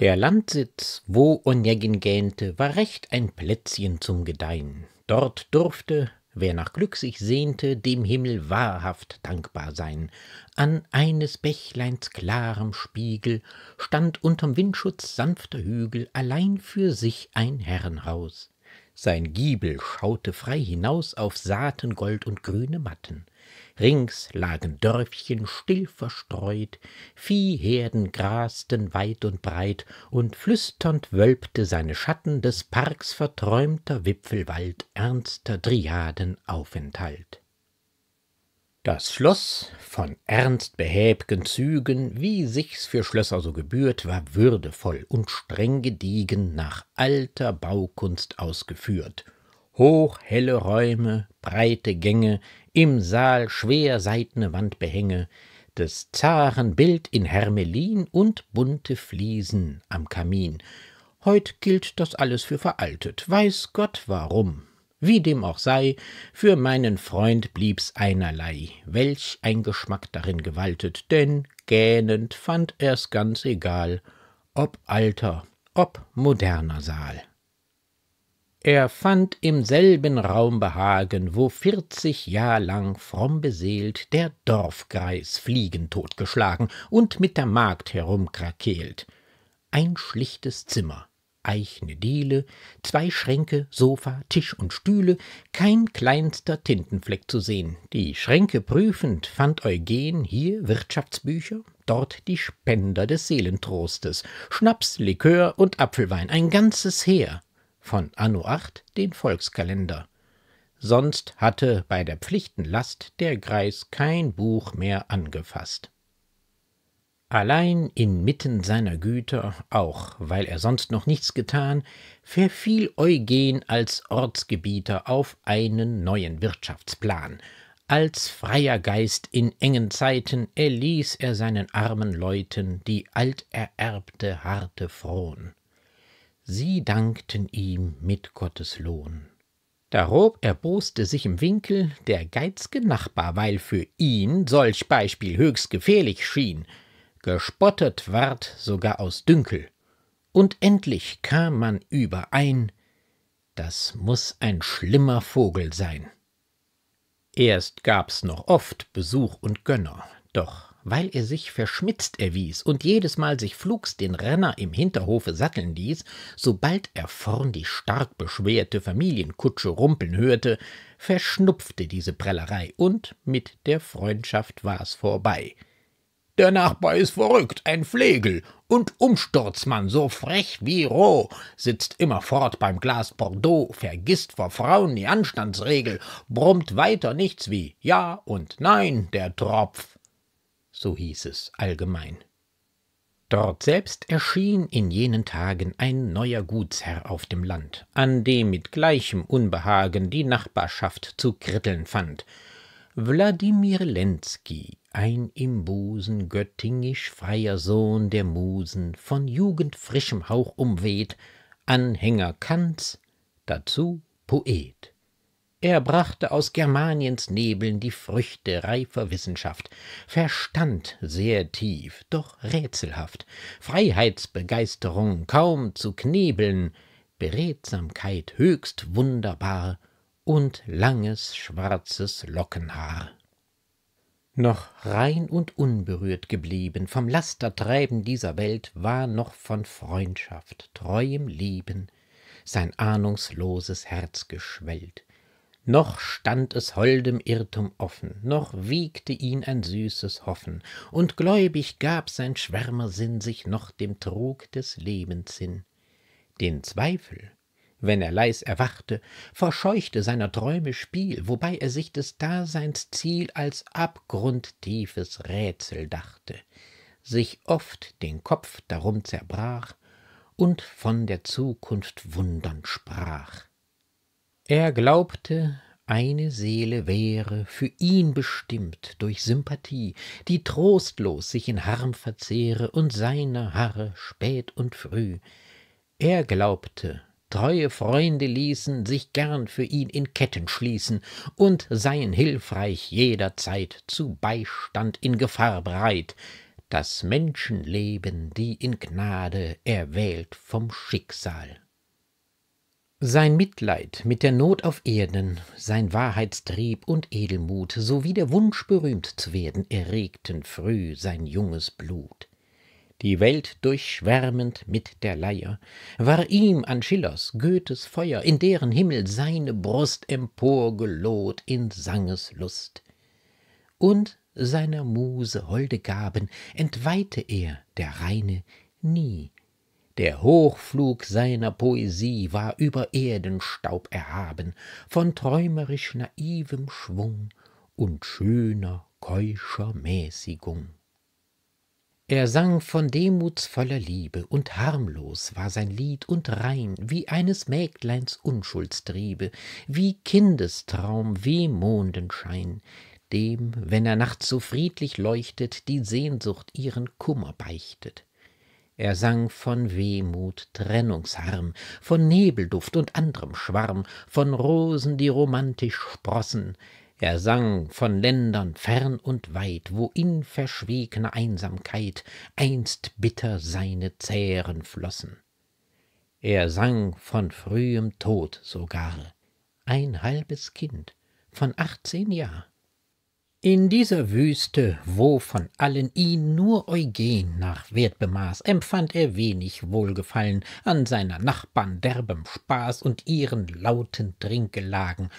Der Landsitz, wo Onegin gähnte, war recht ein Plätzchen zum Gedeihen. Dort durfte, wer nach Glück sich sehnte, dem Himmel wahrhaft dankbar sein. An eines Bächleins klarem Spiegel stand unterm Windschutz sanfter Hügel allein für sich ein Herrenhaus. Sein Giebel schaute frei hinaus auf Saatengold und grüne Matten rings lagen Dörfchen still verstreut, Viehherden grasten weit und breit, und flüsternd wölbte seine Schatten des Parks verträumter Wipfelwald ernster Driaden Aufenthalt. Das Schloss, von ernst behäb'gen Zügen, wie sich's für Schlösser so gebührt, war würdevoll und streng gediegen, nach alter Baukunst ausgeführt, hochhelle Räume, breite Gänge, im Saal schwer seidne Wandbehänge, des Zaren Bild in Hermelin und bunte Fliesen am Kamin. Heut gilt das alles für veraltet, weiß Gott warum. Wie dem auch sei, für meinen Freund blieb's einerlei, welch ein Geschmack darin gewaltet, denn gähnend fand er's ganz egal, ob alter, ob moderner Saal. Er fand im selben Raum Behagen, wo vierzig Jahr lang fromm beseelt der Dorfgreis Fliegen totgeschlagen und mit der Magd herumkrakeelt. Ein schlichtes Zimmer, eichne Diele, zwei Schränke, Sofa, Tisch und Stühle, kein kleinster Tintenfleck zu sehen. Die Schränke prüfend fand Eugen hier Wirtschaftsbücher, dort die Spender des Seelentrostes, Schnaps, Likör und Apfelwein, ein ganzes Heer von Anno 8 den Volkskalender. Sonst hatte bei der Pflichtenlast der Greis kein Buch mehr angefasst. Allein inmitten seiner Güter, auch weil er sonst noch nichts getan, verfiel Eugen als Ortsgebieter auf einen neuen Wirtschaftsplan. Als freier Geist in engen Zeiten erließ er seinen armen Leuten die altererbte harte Fron sie dankten ihm mit Gottes Lohn. Darob erboste sich im Winkel der geizge Nachbar, weil für ihn solch Beispiel höchst gefährlich schien. Gespottet ward sogar aus Dünkel. Und endlich kam man überein, das muß ein schlimmer Vogel sein. Erst gab's noch oft Besuch und Gönner, doch weil er sich verschmitzt erwies und jedes Mal sich flugs den Renner im Hinterhofe satteln ließ, sobald er vorn die stark beschwerte Familienkutsche rumpeln hörte, verschnupfte diese Prellerei, und mit der Freundschaft war's vorbei. Der Nachbar ist verrückt, ein Flegel und Umsturzmann, so frech wie roh, sitzt immerfort beim Glas Bordeaux, vergisst vor Frauen die Anstandsregel, brummt weiter nichts wie Ja und Nein, der Tropf so hieß es allgemein. Dort selbst erschien in jenen Tagen ein neuer Gutsherr auf dem Land, an dem mit gleichem Unbehagen die Nachbarschaft zu kritteln fand. Wladimir Lenski, ein im Busen göttingisch freier Sohn der Musen, von jugendfrischem Hauch umweht, Anhänger Kants, dazu Poet. Er brachte aus Germaniens Nebeln die Früchte reifer Wissenschaft, Verstand sehr tief, doch rätselhaft, Freiheitsbegeisterung kaum zu knebeln, Beredsamkeit höchst wunderbar und langes schwarzes Lockenhaar. Noch rein und unberührt geblieben vom Lastertreiben dieser Welt war noch von Freundschaft, treuem Lieben sein ahnungsloses Herz geschwellt noch stand es holdem Irrtum offen, noch wiegte ihn ein süßes Hoffen, und gläubig gab sein Schwärmersinn sich noch dem Trug des Lebens hin. Den Zweifel, wenn er leis erwachte, verscheuchte seiner Träume Spiel, wobei er sich des Daseins Ziel als abgrundtiefes Rätsel dachte, sich oft den Kopf darum zerbrach und von der Zukunft wundernd sprach. Er glaubte, eine Seele wäre für ihn bestimmt durch Sympathie, die trostlos sich in Harm verzehre und seiner harre spät und früh. Er glaubte, treue Freunde ließen sich gern für ihn in Ketten schließen und seien hilfreich jederzeit zu Beistand in Gefahr bereit, das Menschenleben, die in Gnade erwählt vom Schicksal sein Mitleid mit der Not auf Erden, sein Wahrheitstrieb und Edelmut sowie der Wunsch, berühmt zu werden, erregten früh sein junges Blut. Die Welt durchschwärmend mit der Leier war ihm an Schillers, Goethes Feuer, in deren Himmel seine Brust emporgelot in Sangeslust. Und seiner Muse holde Gaben entweihte er der Reine nie der Hochflug seiner Poesie war über Erdenstaub erhaben, von träumerisch naivem Schwung und schöner, keuscher Mäßigung. Er sang von demutsvoller Liebe, und harmlos war sein Lied und rein, wie eines Mägdleins Unschuldstriebe, wie Kindestraum, wie Mondenschein, dem, wenn er nachts so friedlich leuchtet, die Sehnsucht ihren Kummer beichtet. Er sang von Wehmut, Trennungsharm, von Nebelduft und anderem Schwarm, von Rosen, die romantisch sprossen. Er sang von Ländern fern und weit, wo in verschwiegner Einsamkeit einst bitter seine Zähren flossen. Er sang von frühem Tod sogar, ein halbes Kind von achtzehn Jahr. In dieser Wüste, wo von allen ihn nur Eugen nach Wert bemaß, empfand er wenig Wohlgefallen an seiner Nachbarn derbem Spaß und ihren lauten Trinkgelagen.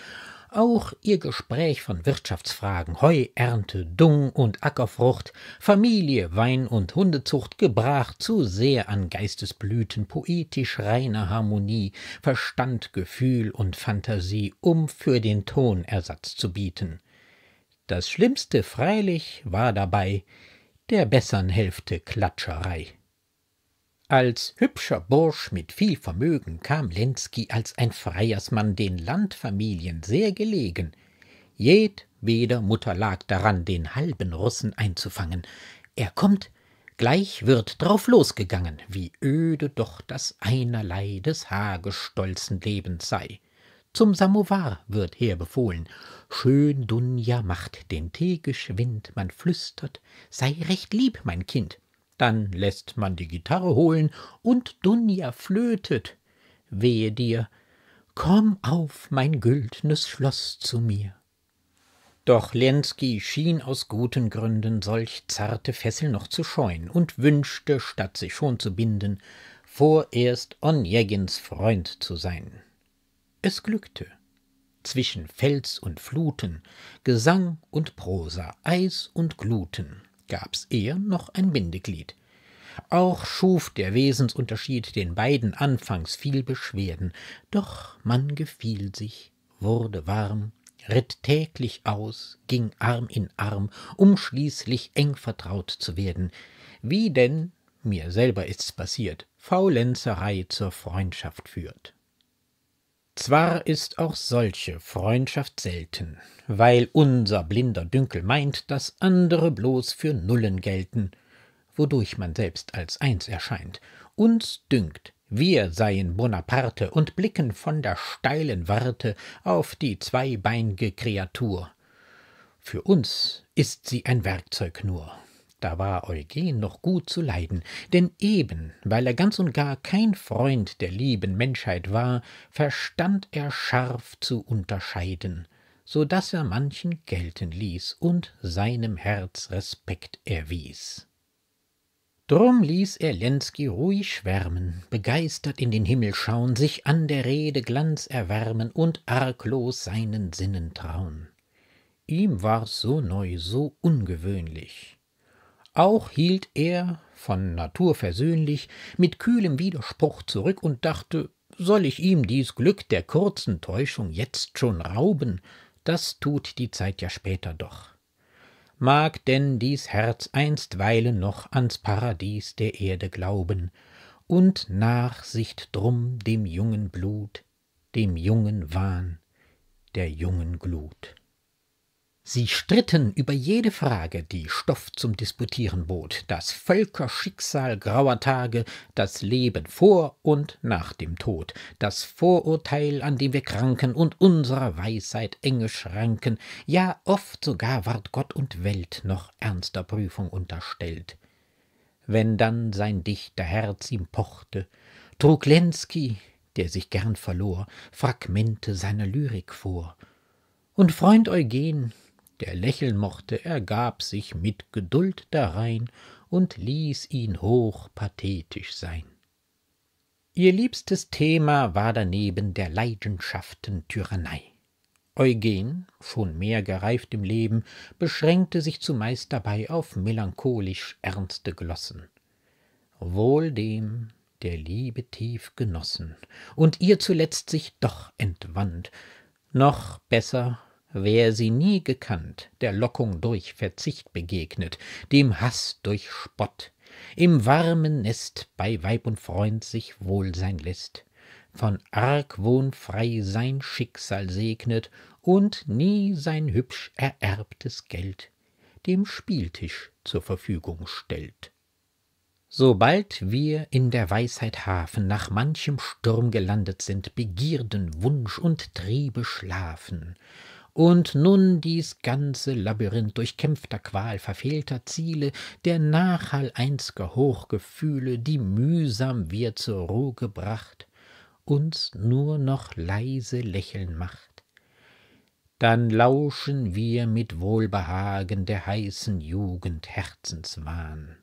Auch ihr Gespräch von Wirtschaftsfragen, Heu, Ernte, Dung und Ackerfrucht, Familie, Wein und Hundezucht gebrach zu sehr an Geistesblüten, poetisch reiner Harmonie, Verstand, Gefühl und Phantasie, um für den Ton Ersatz zu bieten. Das Schlimmste freilich war dabei der bessern Hälfte Klatscherei. Als hübscher Bursch mit viel Vermögen kam Lenski als ein Freiersmann den Landfamilien sehr gelegen. Jedweder Mutter lag daran, den halben Russen einzufangen. Er kommt, gleich wird drauf losgegangen, wie öde doch das einerlei des hagestolzen Lebens sei. Zum Samovar wird herbefohlen, schön Dunja macht den Tee geschwind, man flüstert, sei recht lieb, mein Kind. Dann lässt man die Gitarre holen und Dunja flötet. Wehe dir, komm auf mein güldnes Schloss zu mir. Doch Lenski schien aus guten Gründen solch zarte Fessel noch zu scheuen und wünschte, statt sich schon zu binden, vorerst Onjegins Freund zu sein. Es glückte zwischen Fels und Fluten, Gesang und Prosa, Eis und Gluten, gab's eher noch ein Bindeglied. Auch schuf der Wesensunterschied den beiden anfangs viel Beschwerden, doch man gefiel sich, wurde warm, ritt täglich aus, ging Arm in Arm, um schließlich eng vertraut zu werden. Wie denn, mir selber ist's passiert, Faulenzerei zur Freundschaft führt. Zwar ist auch solche Freundschaft selten, weil unser blinder Dünkel meint, dass andere bloß für Nullen gelten, wodurch man selbst als Eins erscheint. Uns dünkt, wir seien Bonaparte und blicken von der steilen Warte auf die zweibeinge Kreatur. Für uns ist sie ein Werkzeug nur, da war Eugen noch gut zu leiden, denn eben, weil er ganz und gar kein Freund der lieben Menschheit war, verstand er scharf zu unterscheiden, so daß er manchen gelten ließ und seinem Herz Respekt erwies. Drum ließ er Lenski ruhig schwärmen, begeistert in den Himmel schauen, sich an der Rede Glanz erwärmen und arglos seinen Sinnen trauen. Ihm war's so neu, so ungewöhnlich. Auch hielt er, von Natur versöhnlich, mit kühlem Widerspruch zurück und dachte, soll ich ihm dies Glück der kurzen Täuschung jetzt schon rauben, das tut die Zeit ja später doch. Mag denn dies Herz einstweilen noch ans Paradies der Erde glauben und Nachsicht drum dem jungen Blut, dem jungen Wahn, der jungen Glut. Sie stritten über jede Frage, die Stoff zum Disputieren bot, das Völkerschicksal grauer Tage, das Leben vor und nach dem Tod, das Vorurteil, an dem wir kranken und unserer Weisheit enge Schranken, ja oft sogar ward Gott und Welt noch ernster Prüfung unterstellt. Wenn dann sein dichter Herz ihm pochte, trug Lenski, der sich gern verlor, Fragmente seiner Lyrik vor, und Freund Eugen, der lächeln mochte, ergab sich mit Geduld darein und ließ ihn hoch pathetisch sein. Ihr liebstes Thema war daneben der Leidenschaften Tyrannei. Eugen, schon mehr gereift im Leben, beschränkte sich zumeist dabei auf melancholisch ernste Glossen. Wohl dem, der Liebe tief genossen und ihr zuletzt sich doch entwand, noch besser Wer sie nie gekannt, der Lockung durch Verzicht begegnet, dem Haß durch Spott, im warmen Nest bei Weib und Freund sich wohl sein lässt, von Argwohn frei sein Schicksal segnet und nie sein hübsch ererbtes Geld dem Spieltisch zur Verfügung stellt. Sobald wir in der Weisheit Hafen nach manchem Sturm gelandet sind, Begierden, Wunsch und Triebe schlafen, und nun dies ganze Labyrinth durchkämpfter Qual, verfehlter Ziele, der Nachhall einzger Hochgefühle, die mühsam wir zur Ruhe gebracht, uns nur noch leise lächeln macht. Dann lauschen wir mit Wohlbehagen der heißen Jugend Herzenswahn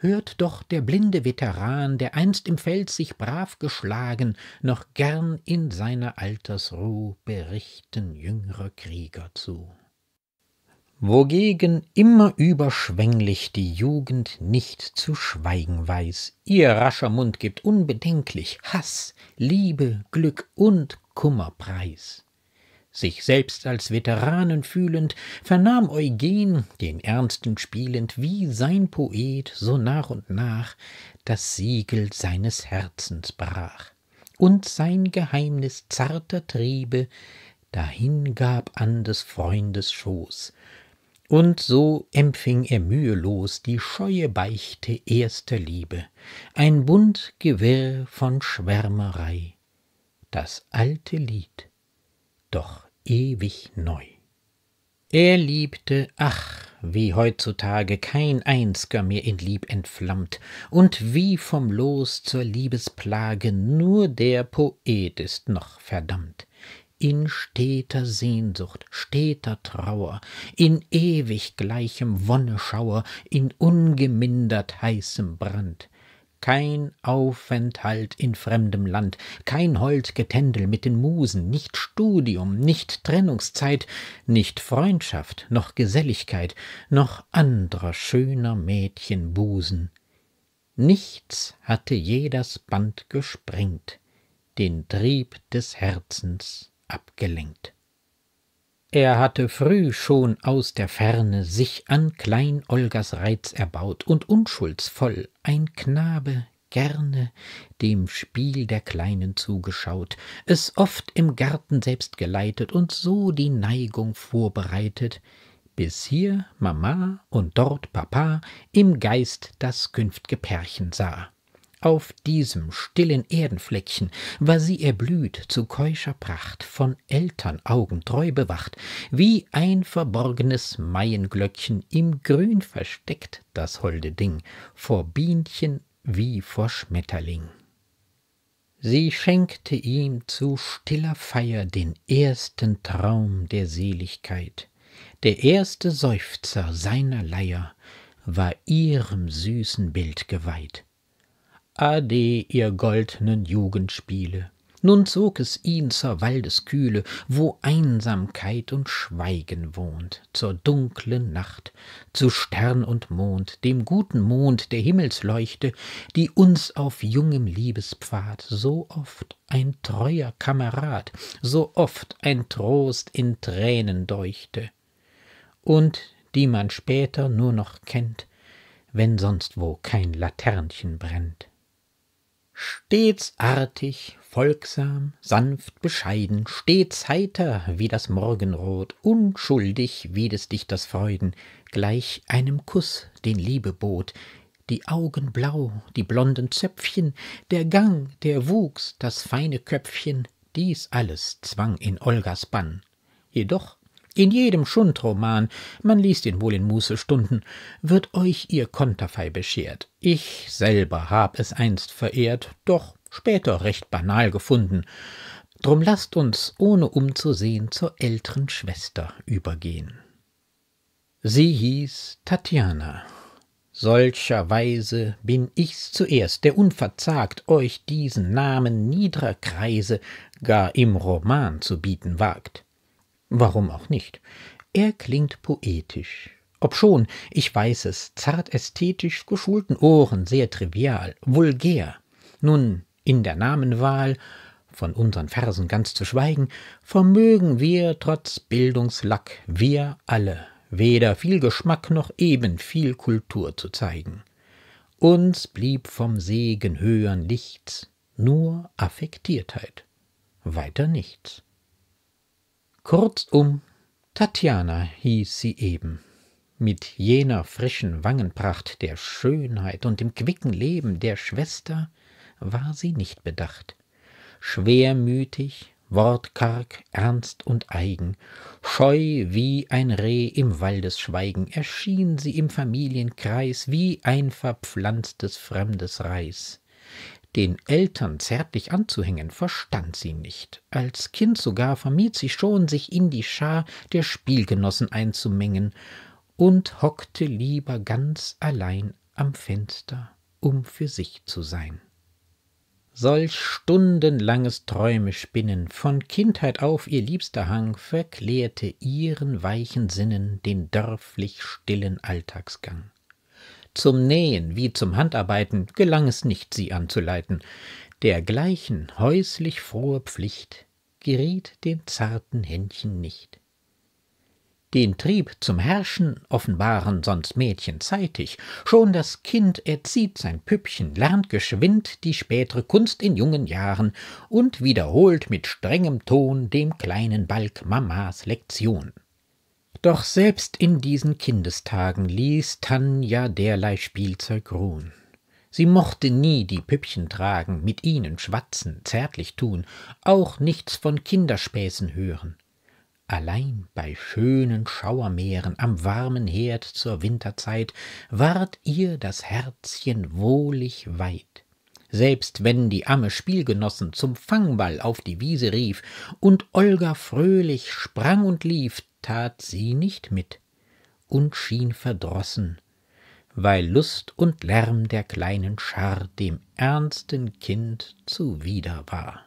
hört doch der blinde Veteran, der einst im Feld sich brav geschlagen, noch gern in seiner Altersruh berichten jüngrer Krieger zu. Wogegen immer überschwänglich die Jugend nicht zu schweigen weiß, ihr rascher Mund gibt unbedenklich Hass, Liebe, Glück und Kummer preis sich selbst als Veteranen fühlend, vernahm Eugen, den Ernsten spielend, wie sein Poet so nach und nach das Siegel seines Herzens brach und sein Geheimnis zarter Triebe dahingab an des Freundes Schoß. Und so empfing er mühelos die scheue Beichte erster Liebe, ein bunt Gewirr von Schwärmerei, das alte Lied, doch ewig neu. Er liebte, ach, wie heutzutage kein Einsker mehr in Lieb entflammt, und wie vom Los zur Liebesplage nur der Poet ist noch verdammt. In steter Sehnsucht, steter Trauer, in ewig gleichem Wonneschauer, in ungemindert heißem Brand, kein Aufenthalt in fremdem Land, kein hold Getändel mit den Musen, nicht Studium, nicht Trennungszeit, nicht Freundschaft, noch Geselligkeit, noch andrer schöner Mädchen Busen. Nichts hatte je das Band gesprengt, den Trieb des Herzens abgelenkt. Er hatte früh schon aus der Ferne sich an Klein Olgas Reiz erbaut und unschuldsvoll ein Knabe gerne dem Spiel der Kleinen zugeschaut, es oft im Garten selbst geleitet und so die Neigung vorbereitet, bis hier Mama und dort Papa im Geist das künft'ge Pärchen sah. Auf diesem stillen Erdenfleckchen war sie erblüht zu keuscher Pracht, von Elternaugen treu bewacht, wie ein verborgenes Maienglöckchen im Grün versteckt das holde Ding, vor Bienchen wie vor Schmetterling. Sie schenkte ihm zu stiller Feier den ersten Traum der Seligkeit. Der erste Seufzer seiner Leier war ihrem süßen Bild geweiht ade, ihr goldnen Jugendspiele! Nun zog es ihn zur Waldeskühle, wo Einsamkeit und Schweigen wohnt, zur dunklen Nacht, zu Stern und Mond, dem guten Mond der Himmelsleuchte, die uns auf jungem Liebespfad so oft ein treuer Kamerad, so oft ein Trost in Tränen deuchte, und die man später nur noch kennt, wenn sonst wo kein Laternchen brennt. Stets artig, folgsam, sanft, bescheiden, stets heiter wie das Morgenrot, unschuldig wie des Dichters Freuden, gleich einem Kuss, den Liebe bot, die Augen blau, die blonden Zöpfchen, der Gang, der Wuchs, das feine Köpfchen, dies alles zwang in Olgas Bann. Jedoch in jedem Schundroman, man liest ihn wohl in Mußestunden, wird euch ihr Konterfei beschert. Ich selber hab es einst verehrt, doch später recht banal gefunden. Drum lasst uns, ohne umzusehen, zur älteren Schwester übergehen. Sie hieß Tatjana. Solcherweise bin ich's zuerst, der unverzagt euch diesen Namen niedrer Kreise gar im Roman zu bieten wagt. Warum auch nicht? Er klingt poetisch. Obschon, ich weiß es, zart ästhetisch, geschulten Ohren sehr trivial, vulgär. Nun, in der Namenwahl, von unseren Versen ganz zu schweigen, vermögen wir trotz Bildungslack, wir alle, weder viel Geschmack noch eben viel Kultur zu zeigen. Uns blieb vom Segen höhern nichts, nur Affektiertheit, weiter nichts. Kurzum, Tatjana hieß sie eben. Mit jener frischen Wangenpracht der Schönheit und dem quicken Leben der Schwester war sie nicht bedacht. Schwermütig, wortkarg, ernst und eigen, scheu wie ein Reh im Waldesschweigen, erschien sie im Familienkreis wie ein verpflanztes fremdes Reis den Eltern zärtlich anzuhängen, verstand sie nicht. Als Kind sogar vermied sie schon, sich in die Schar der Spielgenossen einzumengen und hockte lieber ganz allein am Fenster, um für sich zu sein. Solch stundenlanges Träumespinnen, von Kindheit auf ihr liebster Hang, verklärte ihren weichen Sinnen den dörflich stillen Alltagsgang. Zum Nähen wie zum Handarbeiten gelang es nicht, sie anzuleiten. Dergleichen häuslich frohe Pflicht geriet den zarten Händchen nicht. Den Trieb zum Herrschen offenbaren sonst Mädchen zeitig. Schon das Kind erzieht sein Püppchen, lernt geschwind die spätere Kunst in jungen Jahren und wiederholt mit strengem Ton dem kleinen Balk Mamas Lektion. Doch selbst in diesen Kindestagen ließ Tanja derlei Spielzeug ruhen. Sie mochte nie die Püppchen tragen, mit ihnen schwatzen, zärtlich tun, auch nichts von Kinderspäßen hören. Allein bei schönen Schauermeeren am warmen Herd zur Winterzeit ward ihr das Herzchen wohlig weit. Selbst wenn die Amme Spielgenossen zum Fangball auf die Wiese rief und Olga fröhlich sprang und lief, tat sie nicht mit und schien verdrossen, weil Lust und Lärm der kleinen Schar dem ernsten Kind zuwider war.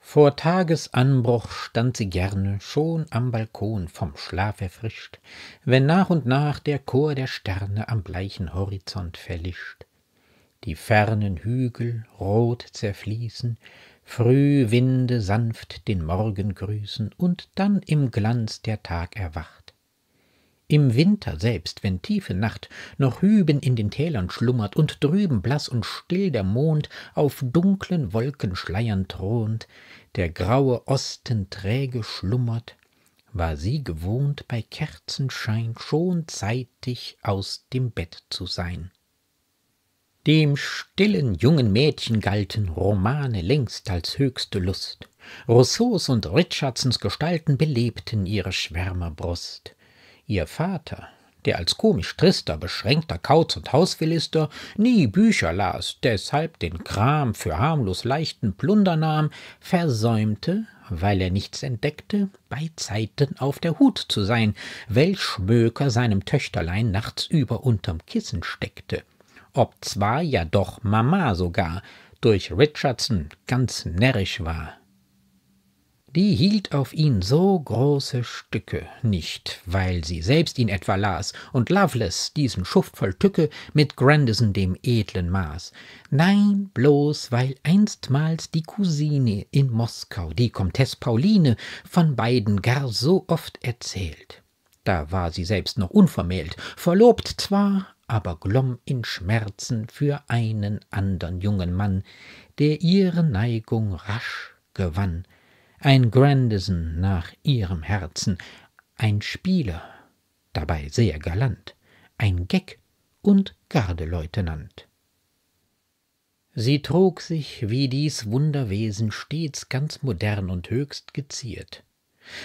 Vor Tagesanbruch stand sie gerne schon am Balkon vom Schlaf erfrischt, wenn nach und nach der Chor der Sterne am bleichen Horizont verlischt, die fernen Hügel rot zerfließen, Frühwinde sanft den Morgen grüßen und dann im Glanz der Tag erwacht. Im Winter selbst, wenn tiefe Nacht noch hüben in den Tälern schlummert und drüben blass und still der Mond auf dunklen Wolkenschleiern thront, der graue Osten träge schlummert, war sie gewohnt, bei Kerzenschein schon zeitig aus dem Bett zu sein. Dem stillen jungen Mädchen galten Romane längst als höchste Lust. Rousseaus und Richardsons Gestalten belebten ihre Schwärmerbrust. Ihr Vater, der als komisch trister, beschränkter Kauz- und Hausphilister nie Bücher las, deshalb den Kram für harmlos leichten Plunder nahm, versäumte, weil er nichts entdeckte, bei Zeiten auf der Hut zu sein, welch Schmöker seinem Töchterlein nachts über unterm Kissen steckte obzwar ja doch Mama sogar durch Richardson ganz närrisch war. Die hielt auf ihn so große Stücke nicht, weil sie selbst ihn etwa las und Lovelace, diesen Schuft voll Tücke, mit Grandison dem edlen Maß. Nein, bloß weil einstmals die Cousine in Moskau, die Comtesse Pauline, von beiden gar so oft erzählt. Da war sie selbst noch unvermählt, verlobt zwar, aber glomm in Schmerzen für einen andern jungen Mann, der ihre Neigung rasch gewann, ein Grandison nach ihrem Herzen, ein Spieler, dabei sehr galant, ein Geck und Gardeleutnant. Sie trug sich wie dies Wunderwesen stets ganz modern und höchst geziert,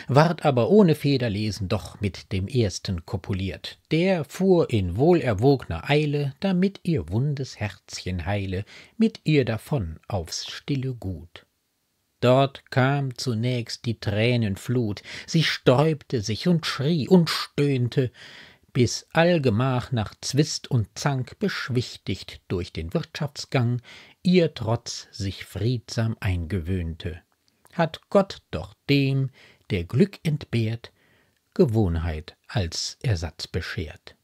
ward aber ohne Federlesen doch mit dem ersten kopuliert. Der fuhr in wohlerwogner Eile, damit ihr wundes Herzchen heile, mit ihr davon aufs stille Gut. Dort kam zunächst die Tränenflut, sie sträubte sich und schrie und stöhnte, bis allgemach nach Zwist und Zank beschwichtigt durch den Wirtschaftsgang ihr Trotz sich friedsam eingewöhnte. Hat Gott doch dem, der Glück entbehrt, Gewohnheit als Ersatz beschert.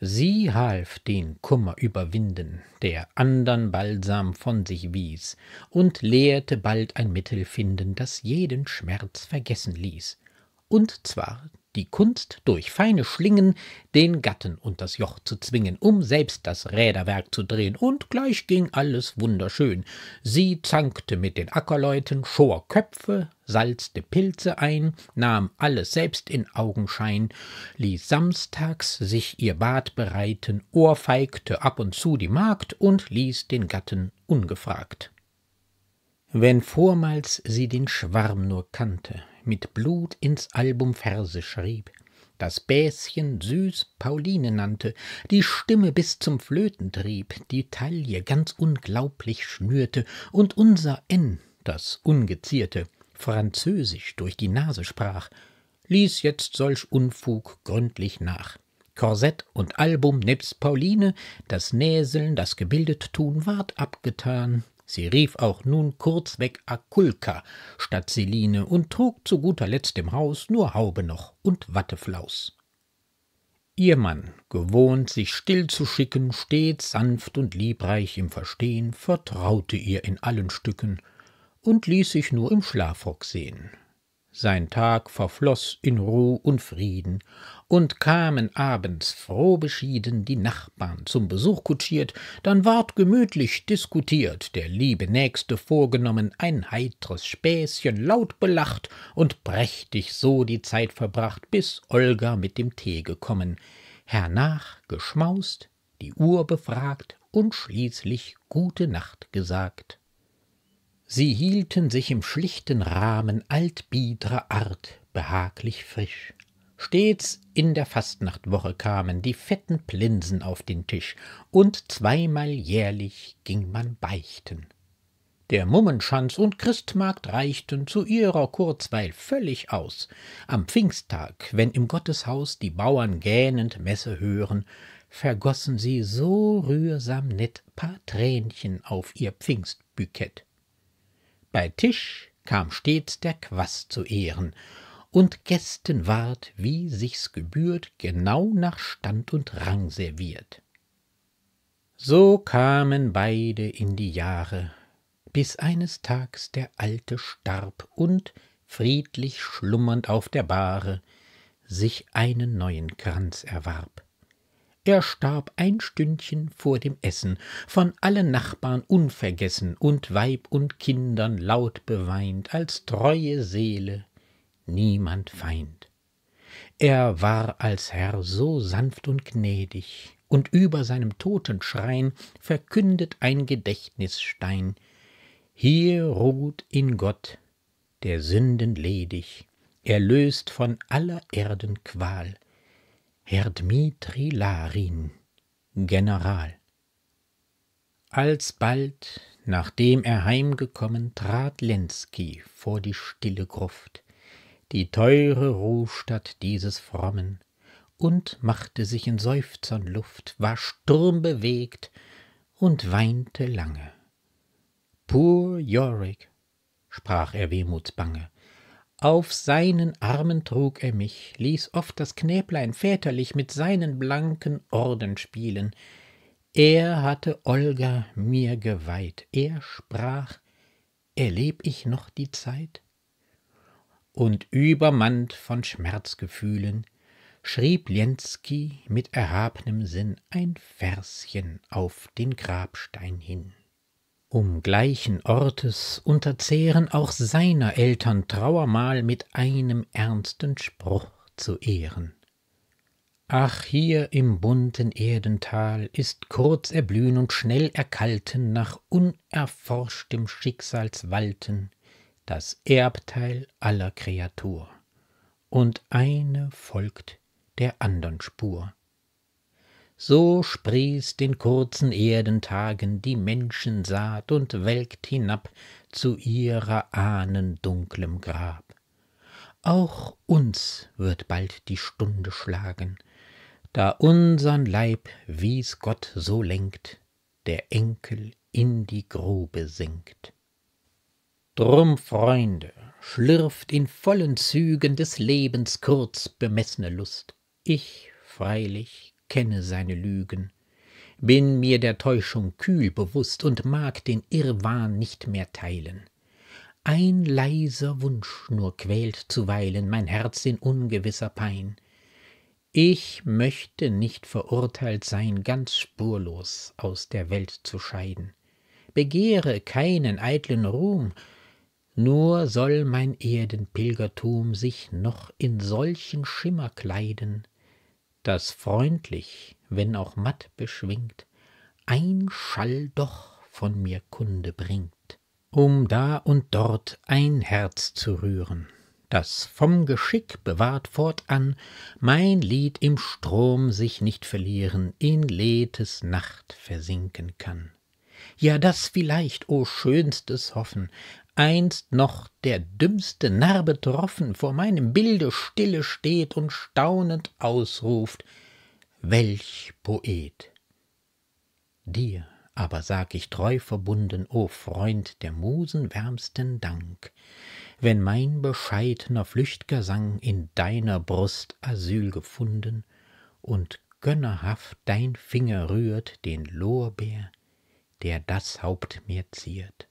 Sie half den Kummer überwinden, der andern Balsam von sich wies, und lehrte bald ein Mittel finden, das jeden Schmerz vergessen ließ, und zwar die Kunst, durch feine Schlingen den Gatten unters Joch zu zwingen, um selbst das Räderwerk zu drehen, und gleich ging alles wunderschön. Sie zankte mit den Ackerleuten, schor Köpfe, salzte Pilze ein, nahm alles selbst in Augenschein, ließ samstags sich ihr Bad bereiten, ohrfeigte ab und zu die Magd und ließ den Gatten ungefragt. Wenn vormals sie den Schwarm nur kannte, mit Blut ins Album Verse schrieb, das Bäschen süß Pauline nannte, die Stimme bis zum Flöten trieb, die Taille ganz unglaublich schnürte und unser N, das Ungezierte, Französisch durch die Nase sprach, ließ jetzt solch Unfug gründlich nach. Korsett und Album nebst Pauline, das Näseln, das gebildet tun ward abgetan, Sie rief auch nun kurzweg Akulka statt Seline und trug zu guter Letzt im Haus nur Haube noch und Watteflaus. Ihr Mann, gewohnt, sich still zu schicken, stets sanft und liebreich im Verstehen, vertraute ihr in allen Stücken und ließ sich nur im Schlafrock sehen sein Tag verfloß in Ruh und Frieden, und kamen abends froh beschieden die Nachbarn zum Besuch kutschiert, dann ward gemütlich diskutiert, der liebe Nächste vorgenommen, ein heitres Späßchen laut belacht und prächtig so die Zeit verbracht, bis Olga mit dem Tee gekommen, hernach geschmaust, die Uhr befragt und schließlich gute Nacht gesagt. Sie hielten sich im schlichten Rahmen altbiedrer Art behaglich frisch. Stets in der Fastnachtwoche kamen die fetten Plinsen auf den Tisch, und zweimal jährlich ging man beichten. Der Mummenschanz und Christmarkt reichten zu ihrer Kurzweil völlig aus. Am Pfingsttag, wenn im Gotteshaus die Bauern gähnend Messe hören, vergossen sie so rührsam nett paar Tränchen auf ihr Pfingstbükett bei Tisch kam stets der Quaß zu Ehren, und Gästen ward, wie sich's gebührt, genau nach Stand und Rang serviert. So kamen beide in die Jahre, bis eines Tags der Alte starb und, friedlich schlummernd auf der Bahre, sich einen neuen Kranz erwarb. Er starb ein Stündchen vor dem Essen, von allen Nachbarn unvergessen und Weib und Kindern laut beweint, als treue Seele niemand Feind. Er war als Herr so sanft und gnädig, und über seinem Totenschrein verkündet ein Gedächtnisstein, hier ruht in Gott, der Sünden ledig, erlöst von aller Erden Qual. Herr Dmitri Larin, General. Alsbald, nachdem er heimgekommen, trat Lenski vor die stille Gruft, die teure Ruhstatt dieses Frommen, und machte sich in Seufzern Luft, war sturmbewegt und weinte lange. Poor Yorick, sprach er wehmutsbange, auf seinen Armen trug er mich, ließ oft das Knäblein väterlich mit seinen blanken Orden spielen. Er hatte Olga mir geweiht, er sprach, erleb ich noch die Zeit? Und übermannt von Schmerzgefühlen schrieb Lenski mit erhabnem Sinn ein Verschen auf den Grabstein hin um gleichen Ortes unterzehren auch seiner Eltern Trauermahl mit einem ernsten Spruch zu ehren. Ach, hier im bunten Erdental ist kurz erblühen und schnell erkalten nach unerforschtem Schicksalswalten das Erbteil aller Kreatur, und eine folgt der andern Spur. So sprießt in kurzen Erdentagen die Menschensaat und welkt hinab zu ihrer Ahnen dunklem Grab. Auch uns wird bald die Stunde schlagen, da unsern Leib, wie's Gott so lenkt, der Enkel in die Grube sinkt. Drum, Freunde, schlürft in vollen Zügen des Lebens kurz bemessene Lust. Ich freilich kenne seine Lügen, bin mir der Täuschung kühl bewußt und mag den Irrwahn nicht mehr teilen. Ein leiser Wunsch nur quält zuweilen mein Herz in ungewisser Pein. Ich möchte nicht verurteilt sein, ganz spurlos aus der Welt zu scheiden. Begehre keinen eitlen Ruhm, nur soll mein Erdenpilgertum sich noch in solchen Schimmer kleiden, das freundlich, wenn auch matt beschwingt, ein Schall doch von mir Kunde bringt, um da und dort ein Herz zu rühren, das vom Geschick bewahrt fortan mein Lied im Strom sich nicht verlieren, in Letes Nacht versinken kann. Ja, das vielleicht, o schönstes Hoffen, einst noch der dümmste Narr betroffen vor meinem Bilde stille steht und staunend ausruft, welch Poet! Dir aber sag ich treu verbunden, o Freund der Musen wärmsten Dank, wenn mein bescheidner Flüchtgesang in deiner Brust Asyl gefunden und gönnerhaft dein Finger rührt den Lorbeer, der das Haupt mir ziert.